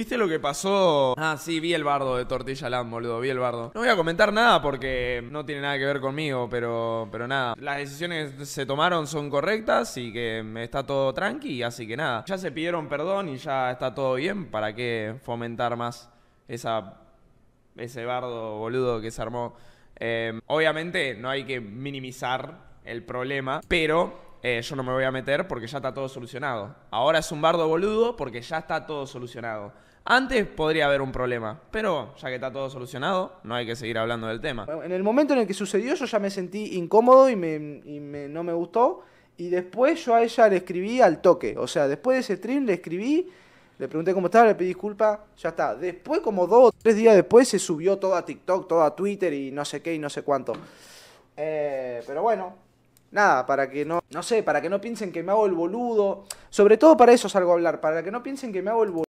¿Viste lo que pasó? Ah, sí, vi el bardo de Tortilla Land, boludo, vi el bardo. No voy a comentar nada porque no tiene nada que ver conmigo, pero, pero nada. Las decisiones que se tomaron son correctas y que está todo tranqui, así que nada. Ya se pidieron perdón y ya está todo bien. ¿Para qué fomentar más esa, ese bardo, boludo, que se armó? Eh, obviamente no hay que minimizar el problema, pero eh, yo no me voy a meter porque ya está todo solucionado. Ahora es un bardo boludo porque ya está todo solucionado. Antes podría haber un problema, pero ya que está todo solucionado, no hay que seguir hablando del tema. en el momento en el que sucedió yo ya me sentí incómodo y, no me gustó. Y después yo a ella le escribí al toque. O sea, después de ese stream le escribí, le pregunté cómo estaba, le pedí disculpa, ya está. Después, como dos o tres días después, se subió todo a TikTok, todo a Twitter y no sé qué y no sé cuánto. Eh, pero bueno, nada, para que no, no sé, para que no piensen que me hago el boludo. Sobre todo para eso salgo a hablar, para que no piensen que me hago el boludo.